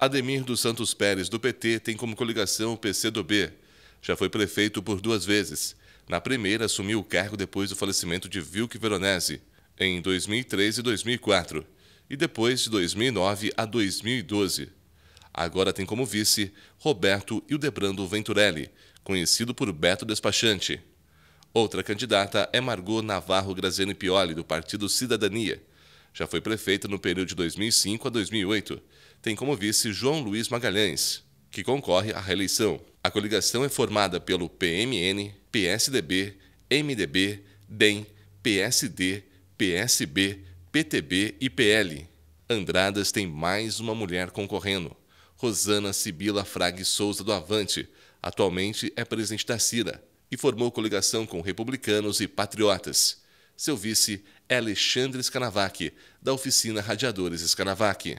Ademir dos Santos Pérez, do PT, tem como coligação o PCdoB. Já foi prefeito por duas vezes. Na primeira, assumiu o cargo depois do falecimento de Vilque Veronese, em 2003 e 2004, e depois de 2009 a 2012. Agora tem como vice Roberto Hildebrando Venturelli, conhecido por Beto Despachante. Outra candidata é Margot Navarro Graziani Pioli, do Partido Cidadania, já foi prefeita no período de 2005 a 2008. Tem como vice João Luiz Magalhães, que concorre à reeleição. A coligação é formada pelo PMN, PSDB, MDB, DEM, PSD, PSB, PTB e PL. Andradas tem mais uma mulher concorrendo. Rosana Sibila Frague Souza do Avante, atualmente é presidente da CIRA, e formou coligação com republicanos e patriotas seu vice Alexandre Scanavac, da oficina Radiadores Scanavac.